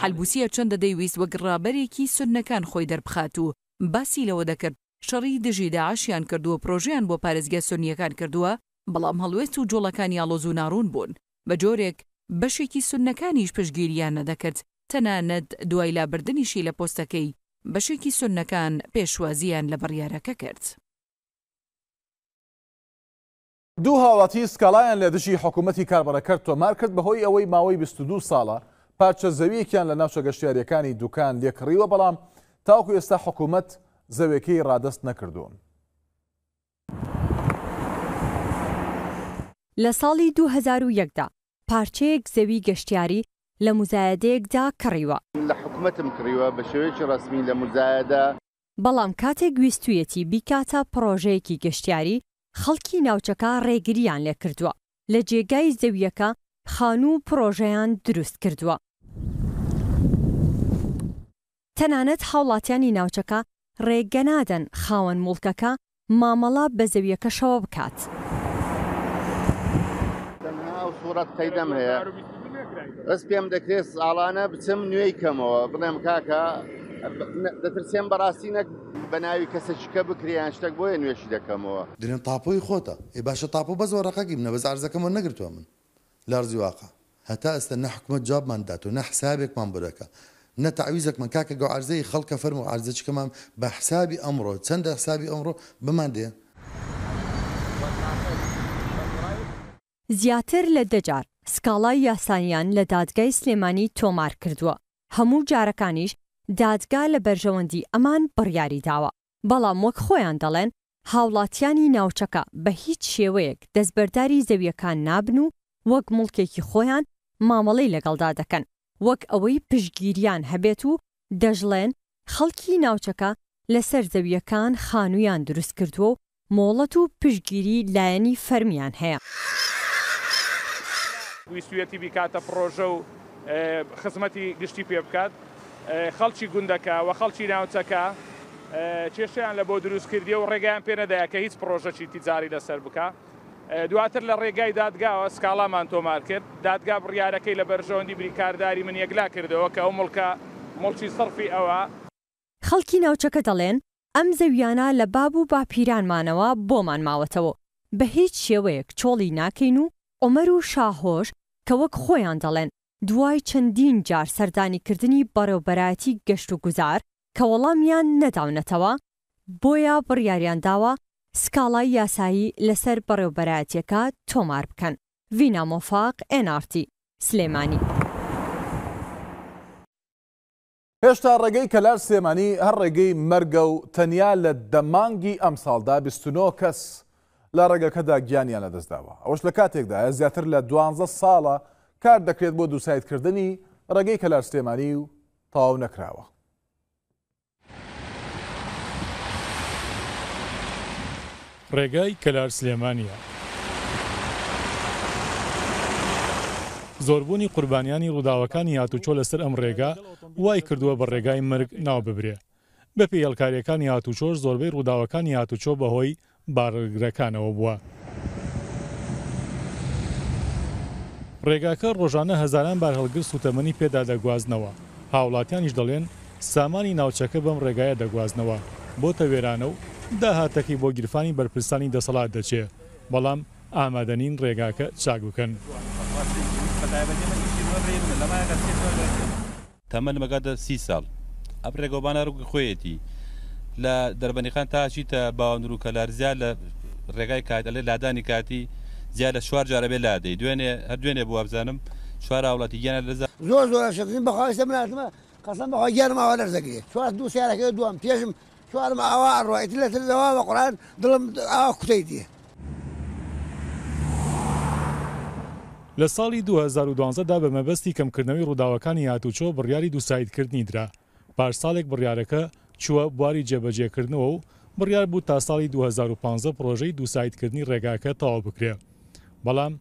حلبوسیە چەندە دەیویست وەک ڕابەرێکی سنەکان خۆی دەربخات و باسی لەوە دەکرد شەڕی دژی داعاشیان کردووە پرۆژیان بۆ پارێزگە سنیەکان کردووە بەڵام هەڵوێست و جۆڵەکانی ئالۆزوو ناڕوون بوون بە جۆرێک بەشێکی سونەکانیش پشگیریان نەدەکرد تەنانەت دوای لابردنیشی لە پۆستەکەی بەشێکی سونەکان پێشوازیان لە بڕیارەکە کرد. دوو هاوڵاتی سکالایان لە دژی حکوومەتی کاربەرەکە تۆمار کرد بەهۆی ئەوەی ماوەی 22 ساڵە پارچە زەویەکیان لە ناوچە گەشتیاریەکانی دوکان لێکڕیوە بەڵام تاوکو ئێستا حکوومەت زەوێکەی ڕادست نەکردوون. لە ساڵی 2010دا پارچەیەک زەوی گەشتیاری لە مزایەدەیەکدا کڕیوە لە حکوومەتم کڕیوە بە شێوەیەکی ڕسمی لە مزایەدا بەڵام کاتێک گویستویەتی بیکاتە پرۆژەیەکی گەشتیاری خەڵکی ناوچەکە ڕێگریان لێ کردووە لە جێگای زەویەکە خان و پرۆژەیان دروست کردووە تەنانەت هاوڵاتیانی ناوچەکە ڕێگەنادەن خاوەن مڵکەکە مامەڵا بە زەویەکەشەوە بکات. سوورەت قەیدەم هەیە ئەس پێم دەکرێت ئاڵانە بچم نوێی کەمەوە بڵێم کاکە دەترسێن بەڕاستی نەک بە ناوی کەسەچکە بکریان شتێک بۆیە نوێشی دەکەمەوە درێن تاپۆی خۆتە ئێ باشە تاپۆ بە زۆرەقەکی منە بەز ئارزەکەمە نەگرتووە من لارزی واقع هەتا ئەستا نەحکومت جابماندات و نەحسابێکمان بەرەکە. نەتەویزەکمان کاکە گۆ ئارزەی خەڵکە فەرم و ئارزەچکەمان بە حسابی ئەمڕۆ چەندە حسابی ئەمڕۆ بمان دێن زیاتر لە دەجار سکاڵای یاسانیان لە دادگای سلێمانی تۆمار کردووە هەموو جارەکانیش دادگا لە بەرژەوەندی ئەمان بڕیاری داوە بەڵام وەک خۆیان دەڵێن هاوڵاتیانی ناوچەکە بە هیچ شێوەیەک دەستبەرداری زەویەکان نابن و وەک مڵکێکی خۆیان مامەڵی لەگەڵدا دەکەن وەک ئەوەی پشگیریان هەبێت و دەژڵێن خەڵکی ناوچەکە لەسەر زەویەکان خانوویان دروست کردووە و مۆڵەت و پشگیری لایەنی فەرمیان هەیە. ویستویەتی بیکاتە پرۆژە و خزمەتی گشتی پێ بکات خەڵکی گوندەکە و خەڵکی ناوچەکە چێشیان لە بۆ دروستکردی و ڕێگەیان پێەدایە کە هیچ پرۆژەی تیزاری لەسەر بکە دواتر لە ڕێگای دادگاوە سکاڵامان تۆمار کرد دادگا بڕیارەکەی لە بەرژەوەندی بریکارداری من یەکلا کردەوە کە ئەو مڵکە مڵکی سەرفی ئەوە خەڵکی ناوچەکە دەڵێن ئەم زەویانە لە باب و باپیرانمانەوە بۆمان ماوەتەوە بە هیچ شێوەیەک چۆڵی ناکەین و ئۆمەر و شاهۆش کە وەک خۆیان دەڵێن دوای چەندین جار سەردانیکردنی بەڕێوبەرەتی گەشت و گوزار کە وەڵامیان نەداونەتەوە بۆیە بڕیاریان داوە سکاڵای یاسایی لەسەر بەڕێوبەرەتیەکە تۆمار بکەن ڤینامۆفاق ئێنارتی سلێمانی هێشتا ڕێگەی کەلار سلێمانی هەر ڕێگەی مەرگە و تەنیا لە دەمانگی ئەمساڵدا 29 کەس لا ڕێگەکەدا گیانیان لە دەستداوە ئەوش لە کاتێکدا زیاتر لە دوانزە ساڵە کار دەکرێت بۆ دووسایتکردنی ڕێگەی کەلار سلێمانی و تاو نەکراوە ڕێگای کەلار سلێمانە زۆربوونی قوربانیانی ڕووداوەکانی هاتوچۆ لەسەر ئەم ڕێگا وای کردووە بە ڕێگای مرگ ناو ببرێ بە پێیلکاریەکانی هاتوچۆش زۆربەی ڕووداوەکانی هاتوچۆ بەهۆی بارگرەکانەوە بووە. ڕێگاکە ڕۆژانە هەزاران بار هەڵگرس و تەمەنی پێدا دەگوازنەوە هاوڵاتیانیش دەڵێن سامانی ناوچەکە بەم ڕێگایە دەگوازنەوە بۆ تەوێرانە و داهاتەکەی بۆ گیرفانی بەرپرسانی دەسەڵات دەچێ بەڵام ئامادەنین ڕێگاکە چاگوکەن. تەمەەن مەگادە سی ساڵ ئەپ ڕێگۆبانە ڕووی خۆیەتی لە دەربەنیخان تاچیتە باوەندر و کەلارزیاد لە ڕێگای کات لە لادانی کاتی زیاد لە شوار جارەبێ لادەی دوێنێ هەر دوێنێ بۆ ئەبزانم شوار وڵاتی گیانە لە زۆر زۆر شین بەخواستە مناتمە قەسم بەخوا گەرمماوە لەرزەگری چوار دوو سیارەکە دوم پێشم چوارم ئاوا ڕایەتی لە ترەوە بە قڕان دڵم ئاوا کوتەی دیە. لە ساڵی 2012دا بە مەبەستی کەمکردنەوەی ڕووداوەکانی هاتوچۆ بڕیاری دووسایدکردنی درا پارسالێک بڕیارەکە چووە بواری جێبەجێکردنەوە و بڕیار بوو تا ساڵی 2015 پرۆژەی دووسایتکردنی ڕێگاکە تەواو بکرێ. بەڵام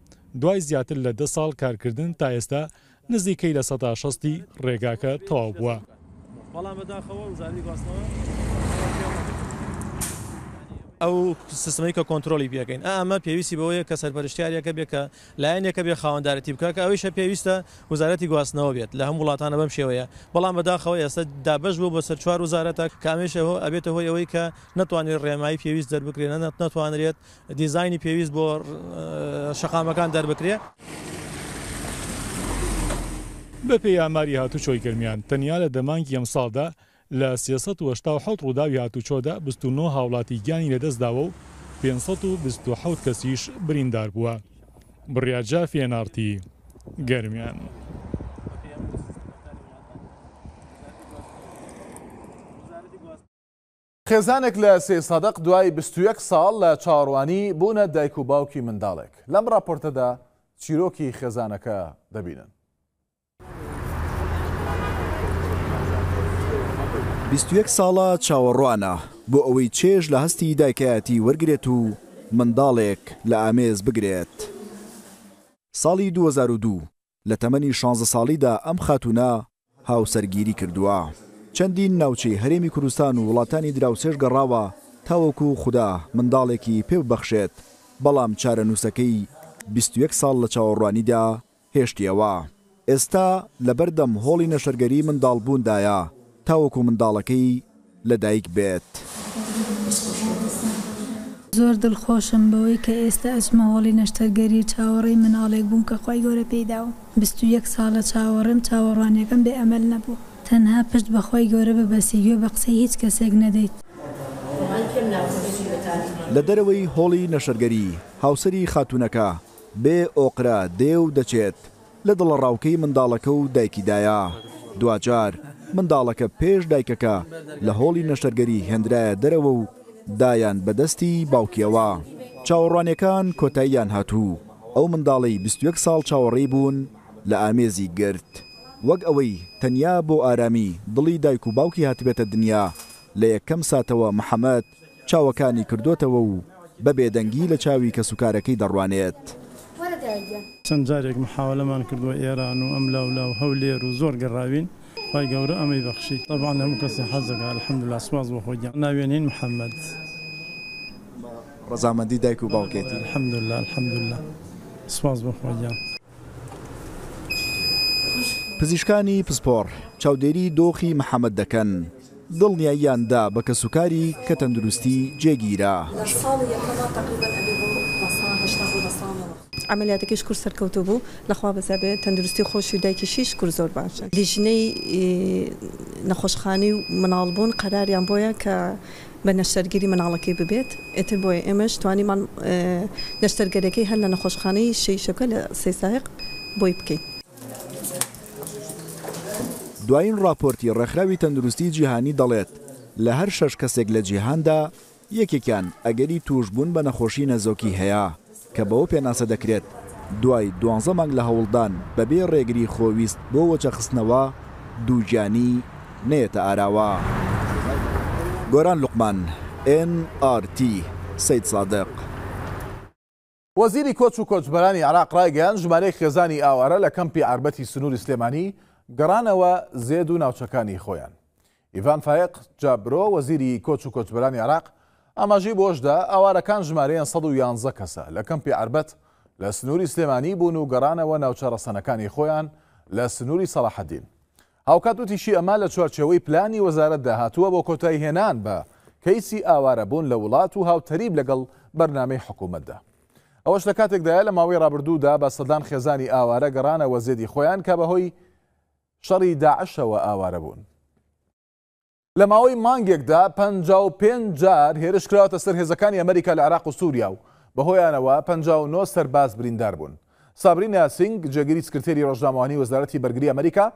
دوای زیاتر لە ده ساڵ کارکردن تا ئێستا نزیکەی لە 16 ڕێگاکە تەواو بووە. بەڵام بەداخەوە زانی گواستنەوە. ئەو سیستمی کە کۆنتترۆلی بیەکەین ئەمە پێویستی بەوەیە کە سەرپەرشتیارەکە بێکە لایەنێکە بێ خاوەنددارەتی بکە کە ئەوەیشە پێویستە وزارەتی گواستنەوە بێت لە هەم وڵاتانە بەم شێوەیە بەڵام بەداخەوە ئێستا دابش بوو بە سەر چوار وزارەتە کامێشەوە ئەبێتە هۆی ئەوەی کە نتوانێت ڕێمایی پێویست دەربکرێنە نتوانرێت دیزانی پێویست بۆ شەقامەکان دەربکرێت. بە پێی ئاماری هاتو چۆی گرمیان تەنیا لە دەمانگی ئەم ساڵدا لە 1970 ڕووداوی هاتوچۆدا 29 هاوڵاتی گیانی لەدەستداوە و 527 کەسیش بریندار بووە بڕیاجا فێنارتی گەرمیان. خێزانێک لە سێسادق دوای 21 ساڵ لە چاڕوانی بوونە دایک و باوکی منداڵێک لەم راپۆرتەدا چیرۆکی خێزانەکە دەبینن. 21 ساڵە چاوەڕوانە بۆ ئەوەی چێژ لە هەستی دایکایەتی وەرگێت و منداڵێک لە ئامێز بگرێت. ساڵی 2002 لە تەمەنی 16 ساڵیدا ئەم خاتونا هاوسەرگیری کردووە. چەندین ناوچەی هەرێمی کوردستان و وڵاتانی دراوسێش گەڕاوە تاوەکو خوددا منداڵێکی پێو بەخشێت بەڵام چارە نووسەکەی 21 ساڵ لە چاوەڕوانیدا هێشتیەوە. ئێستا لەبەردەم هۆڵی نەشەرگەری منداڵبووندایە تاوەکو منداڵەکەی لەدایک بێت. زۆر دڵخۆشم بەوەی کە ئێستا ئەچمە هۆڵی نەشتەرگەری چاوەڕی مناڵێک بووم کە خۆی گەورە پێیدا و 21 ساڵە چاوەڕم چاوەڕوانەکەم بێ ئەمەل نەبوو تەنها پشت بەخۆی گەورە بەبەسی گوێ بە قسەی هیچ کەسێک نەدەیت لە دەرەوەی هۆڵی نەشەرگەری هاوسری خاتونەکە بێ ئۆقرا دێو دەچێت لە دڵە ڕاوکەی منداڵەکە و دایکیدایە دوجار منداڵەکە پێش دایکەکە لە هۆڵی نەشتەرگەری هێنرایە دەرەوە و دایان بەدەستی باوکیەوە چاوەڕوانەکان کۆتاییان هاتوو ئەو منداڵی 21 ساڵ چاوەڕێ بوون لە ئامێزی گرت وەک ئەوەی تەنیا بۆ ئارامی دڵی دایک و باوکی هاتبێتە دنیا لە یەکەم ساتەوە محەممەد چاوەکانی کردوتەوە و بە بێدەنگی لە چاوی کە سوکارەکەی دەڕوانێت چەند جارێک محاولەمان کردووە ئێران و ئەم لاولا و هەولێر و زۆر گەڕاوین خی گەورە ئەمەی بەخشی تەبان هەموو کەسی حەزەکە الحمدلا سواز بۆ خۆی ناوێنین محەممەد ڕزامەندی دایک و باوکێتی الحمدلا الحمدلا سواز بۆ خۆیان پزیشکانی پسپۆڕ چاودێری دۆخی محەممەد دەکەن دڵنیاییاندا بە کە سوکاری کە تەندروستی جێگیرە. ئەعملیاتەکەش کورس سەرکەوتو بوو لەخوا بەسە بێت تەندروستی خۆشی دایکیشیش کورس زۆر باشە لیژنەی نەخۆشخانی و مناڵبوون قەراریان بۆیە کە بە نەشتەرگیری مناڵەکەی ببێت ئتر بۆیە ئێمەش توانیمان نەشتەرگەرەکەی هەر لە نەخۆشخانەی شەیشەکە لە سێسایق بۆی بکەیت دوایین راپۆرتی ڕێکخراوی تەندروستی جیهانی دەڵێت لە هەر شەش کەسێک لە جیهاندا یەکێکان ئەگەری توشببوون بە نەخۆشی نەزۆکی هەیە کە بەوە پێناسە دەکرێت دوای دوانزە مانگ لە هەوڵدان بەبێ ڕێگری خۆویست بۆ وەچەخستنەوە دووجانی نێتە ئاراوە گۆران لوقمان NRT سید صادق. وەزیری کۆچ و کۆچبەرانی عراق ڕایگەیان ژمارەی خێزانی ئاوارە لە کەمپی ئاربەتی سنووری سلێمانی گەڕانەوە زێد و ناوچەکانی خۆیان. ئیڤان فایق جابرۆ وەزیری کۆچ و کۆچبەرانی عراق ئاماژەی بۆشدا ئاوارەکان ژمارەیان 111 کەسە لە کەمپی عربەت لە سنووری سلێمانی بوون و گەڕانەوە ناوچەڕەسەنەکانی خۆیان لە سنووری سەلاحەدین. هاوکاتوتیشی ئەما لە چوارچەوەی پلانی وەزارت داهاتووە بۆ کۆتایی هێنان بە کەیسی ئاوارە بوون لە وڵات و هاوتەریب لەگەڵ بەرنامەی حکوومەتدا. ئەوەش لە کاتێکدایە لە ماوەی ڕابردوودا بە سەدان خێزانی ئاوارە گەڕانە وەزێدی خۆیان کە بەهۆی شەڕی داعشەوە ئاوارە بوون. لە ماوەی مانگێکدا پ پێ جار هێرشکراوەتە سەر هێزەکانی ئەمریکا لە عراق و سووریا و بەهۆیانەوە 59 سەرباز بریندار بوون. سابرین یاسینگ جێگیری سکرێری ڕۆژناموانی وەزارەتی بەرگری ئەمریکا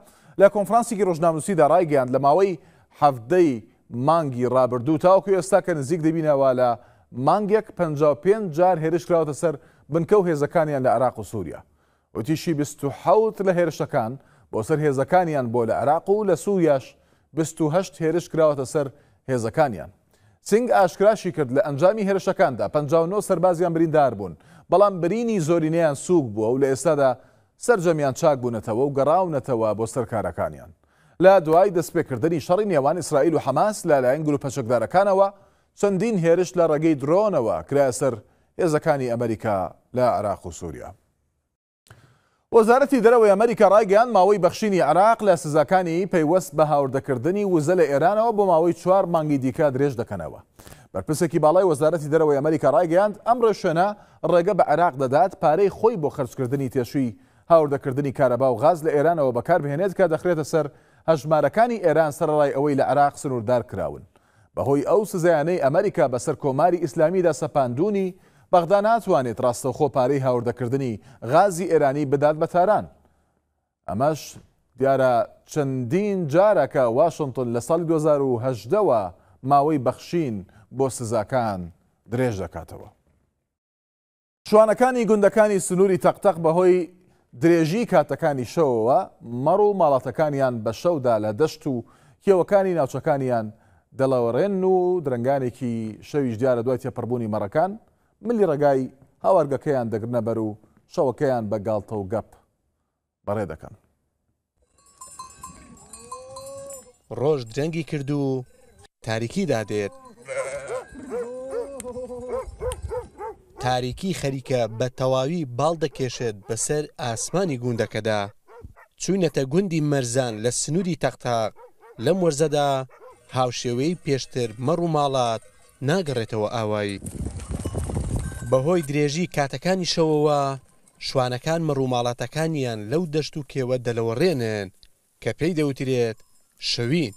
لە کۆنفرانسیی ڕۆژناموسیدا ڕایگەیان لە ماوەی هەفتەی مانگی ڕابردوو تاوکو ئێستا کە نزیک دەبینەوە لە مانگێک 55 جار هێرشکراوەتە سەر بنکە و هێزەکانیان لە عراق و سووریا. وتیشی 26 لە هێرشەکان بۆ سەر هێزەکانیان بۆ لە عراق و لە سووریاش 28 هێرش کراوەتە سەر هێزەکانیان. سنگ ئاشکراشی کرد لە ئەنجامی هێرشەکاندا 59 سەربازیان بریندار بوون بەڵام برینی زۆرینەیان سووک بووە و لە ئێستادا سرجەمیان چاک بوونەتەوە و گەڕاونەتەوە بۆ سەرکارەکانیان لە دوای دەستپێکردنی شەڕی نێوان ئیسرائیل و حماس لالایەن گروپ پەشکدارەکانەوە چەندین هێرش لە ڕێگەی درۆنەوە کرا سەر هێزەکانی ئەمریکا لە عراق و سووریا وەزارەتی دەرەوەی ئەمریکا ڕایگەیان ماوەی بەخشینی عراق لە سزاکانی پەیوەست بە هاوردەکردنی وزە لە ئێرانەوە بۆ ماوەی چوار مانگی دیکە درێژ دەکەنەوە. بەرپرسێکی باڵای وەزارەتی دەرەوەی ئەمریکا ڕایگەیاند ئەمڕۆ شوێنە ڕێگە بە عراق دەدات پارەی خۆی بۆ خرجکردنی تێشوی هاوردەکردنی کارەبا و غاز لە ئێرانەوە بەکاربهێنێت کە دەخرێتە سەر هەژمارەکانی ئێران سەرڕای ئەوەی لە عراق سنووردار کراون. بەهۆی ئەو سزیانەی ئەمریکا بەسەر کۆماری ئیسلامیدا سەپاندونی بەغدا ناتوانێت ڕاستەخۆ پارەی هاوردەکردنی غازی ئێرانی بدات بە تاران ئەمەش دیارە چەندین جارەکە واشنگتن لە ساڵ 2010ەوە ماوەی بەخشین بۆ سزاکان درێژ دەکاتەوە شوانەکانی گوندەکانی سنووری تەقتەق بەهۆی درێژی کاتەکانی شەوەوە مەڕ و ماڵاتەکانیان بە شەودا لە دەشت و کێوەکانی ناوچەکانیان دەڵەوەڕێن و درنگانێکی شەویش دیارە دوای تێپەربوونی مەڕەکان ملی ڕێگای هاوەرگەکەیان دەگرنە بەر و شەوەکەیان بەگاڵتە و گەپ بەڕێ دەکەن. ڕۆژ درەنگی کرد و تاریکی دادێت تاریکی خەریکە بە تەواوی باڵ دەکێشێت بەسەر ئاسمانی گوندەکەدا چوینەتە گوندی مەرزان لە سنووری تەختاق لەم وەرزەدا هاوشێوەی پێشتر مەڕوو ماڵات ناگەڕێتەوە ئاوایی. بەهۆی درێژی کاتەکانی شەوەوە شوانەکان مەڕووماڵاتەکانیان لەو دەشت و کێوە دەلەوەڕێنن کە پێی دەوترێت شەوین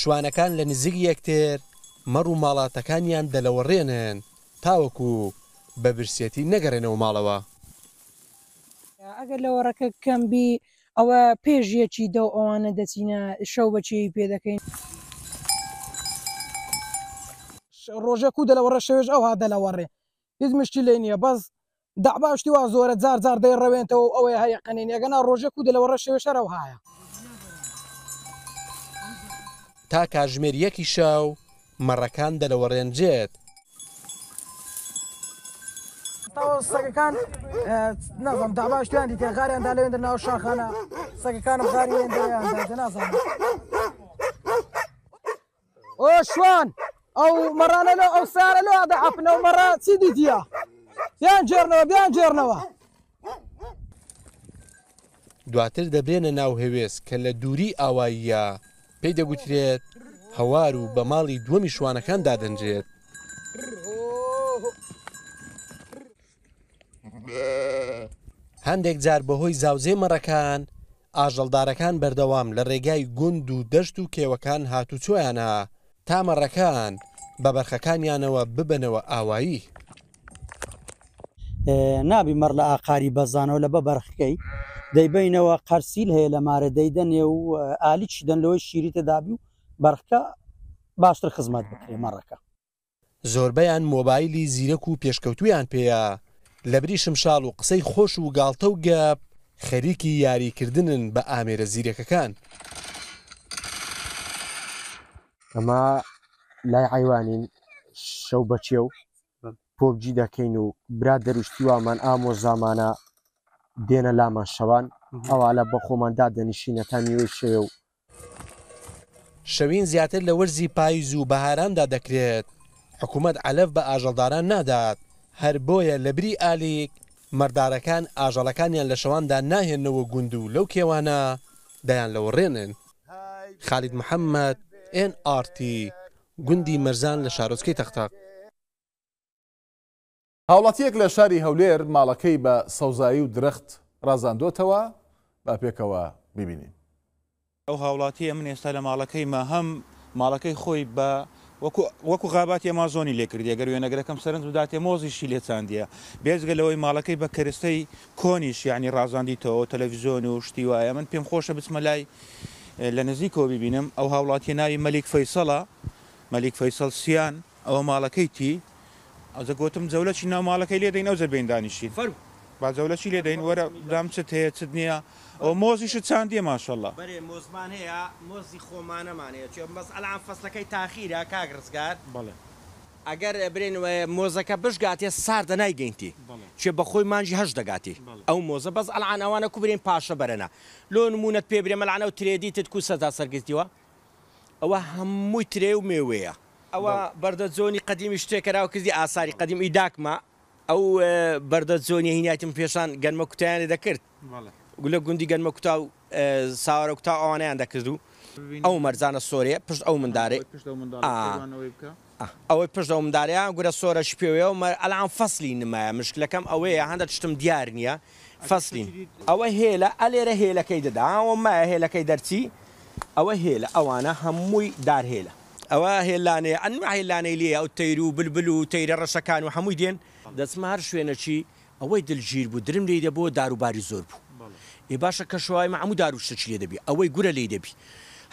شوانەکان لە نزیک یەکتر مەڕ و ماڵاتەکانیان دەلەوەڕێنن تاوەکو بە برسێتی نەگەڕێنەوە ماڵەوە ئەگەر لەوەڕەکە کەمبی ئەوە پێژیەکی دەو ئەوانە دەچینە شەو بەچی پێ دەکەین. ڕۆژەک و دەلەوەڕە شێژ ئەوها دەلەوەڕێ هیچ مشتی لێ نییە بەس داباشتی وا زۆرە جار جار دەی ڕەوێنتەوە ئەوەی هەیە قەنینێگەنا ڕۆژەک و دەلەوەڕە شێوێشەرەوە هاە تا کاژمێریەکی شاو مەڕەکان دەلەوەڕێنجێت سەگەکان نازم داباشتیان دیتە غاریاندا لەێندە ناو شاخانە سەگەکانم غاریێن نازانم. ئۆ شوان! ئەو مەرانە لە ئەو سارە لە ئەدەعاپنە و مەڕ چی دیتیە بیان جێرنەوە بیان جێرنەوە دواتر دەبێنە ناو هەوێست کە لە دووری ئاواییە پێی دەگوترێت هەوار و بە ماڵی دووەمی شوانەکان دادەنجێت هەندێک جار بەهۆی زاوزێ مەڕەکان ئاژەڵدارەکان بەردەوام لە ڕێگای گوند و دەشت و کێوەکان هاتوچۆیانە تامەڕەکان بە بەرخەکانیانەوە ببنەوە ئاوایی نابی مەڕ لە ئاقاری بەزانەوە لە بە بەرخەکەی دەیبینەوە قەرسیل هەیە لە مارە دەیدەنێ و ئالی چ دەنلەوەی شیری تدابی و بەرخکە باشتر خزمەت بکرێ مەڕەکە زۆربەیان مۆبایلی زیرەک و پێشکەوتویان پێەیە لە بریشم شاڵ و قسەی خۆش و گاڵتە و گەپ خەریکی یاریکردنن بە ئامێرە زیرەکەکان ئەمە لای عیوانین شەو بەچێ و پۆبجی دەکەین و برا دەروشتی وامان ئامۆ زامانە دێنە لامان شەوان ئەوواە بە خۆماندا دەنیشینەتانیوەی شێوێ و شەوین زیاتر لە وەرزی پاییز و بەهاراندا دەکرێت حکوومەت علەف بە ئاژەڵداران نادات هەر بۆیە لە بری ئالیک مەردارەکان ئاژەڵەکانیان لە شەواندا ناهێنەوە گوند و لەو کێوانە دەیان لەوە ڕێنن خالید محەممەد NRT گوندی مەرزان لە شارۆچکەی تەختاق هاوڵاتیەک لە شاری هەولێر ماڵەکەی بە سەوزایی و درەخت ڕازاندۆتەوە با پێکەوە ببینین ئەو هاوڵاتیە من ئێستا لە ماڵەکەی ما هەم ماڵەکەی خۆی بە وەکو غاباتی ئەمازۆنی لێکردی گەر وێنەگرەکەم سەرنج بداتێ مۆزیشی لێچاندیە بێزگەلەوەی ماڵەکەی بە کەرستەی کۆنیش یعنی ڕازاندیتەوە تەلەڤزیۆن و شتی وایە من پێم خۆشە بچمە لای لە نزیک کۆبی بینم ئەو هاوڵاتی ناوی مەلیک فەیسەڵە مەلیک فەیسەڵ سییان ئەوە ماڵەکەی تی ئەزە گوتم زەولەی ناوماڵەکەی لێدەین ئەو زەربین دانیشین فەر با زەولەی لێدەین وەرە دام چت هەیە چ نییە ئەو مۆزیش چاندیە ماشەله بەێ مۆزمان هەیە مۆزی خۆمانەمانەیە بەس ئەلان فەسلەکەی تاخیرە کاگرزگار بڵێ ئەگەر برێن مۆزەکە بشگاتێ سار دەنایگەینتی چێ بەخۆی مانجی هەش دەگاتی ئەو مۆزە بەس ئەلعانەوانە کوبرێن پاشە بەرەنا لۆ نمونەت پێ برێ مەلانە و ترێدی تت کوسە تا سەرگرتیوە ئەوە هەمووی ترێ و مێوەیە ئەوە بەردە زۆنی قدیمی شتێکرااو کردی ئاساری قدیم ئیداکما ئەو بەردە زۆنی هینیاتیم پێشان گەنمە کوتیانێ دەکرد گولە گوندی گەنمە کوتا و ساوارە کوتا ئەوانیان دەکرد و ئەو مەرزانە سۆرێ پشت ئەو مندارێ ئەوەی پشتەوەمداریان گورە سۆرەش پێوێ و ئەلان فەسلی نمایە مشکلەکەم ئەوەیە هەندە شتم دیار نییە فەسلین ئەوە هێلە ئەلێرە هێلەکەی دەداوە مایە هێلەکەی دەرچی ئەوە هێلە ئەوانە هەمووی دار هێلە ئەوە هێلانێ ئەنما هێلانەی لێ ئەو تەیر و بلبل و تەیرە ڕەشەکان و هەمووی دێن دەچمار شوێنەچی ئەوەی دلگیر بوو درم لێ دەبەوە داروباری زۆر بوو. ێ باشە کە شوای مەعممو داروشتە چی لێ دەبی ئەوەی گورە لێ دەبی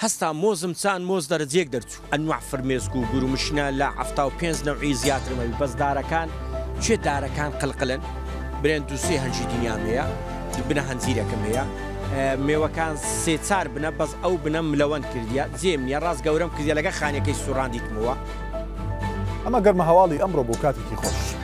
هەستا مۆزم چان مۆز دەرەجێک دەرچوو ئەنوع فرمێزگ و گورومشنە لە ئەفتا و پێنج نەوعی زیاترمەوی بەسدارەکان چێ دارەکان قلقلن برێن دووسێ هەنجی دنیام هەیە بنە هەنجیرەکەم هەیە مێوەکان سێچار بنە بەس ئەو بنە ملەوەند کردیا جێم یە ڕاست گەورم کردیا لەگە خانەکەی سوڕاندیتمەوە ئەمە گەرمە هەواڵی ئەمڕۆ بۆ کاتێکی خۆش.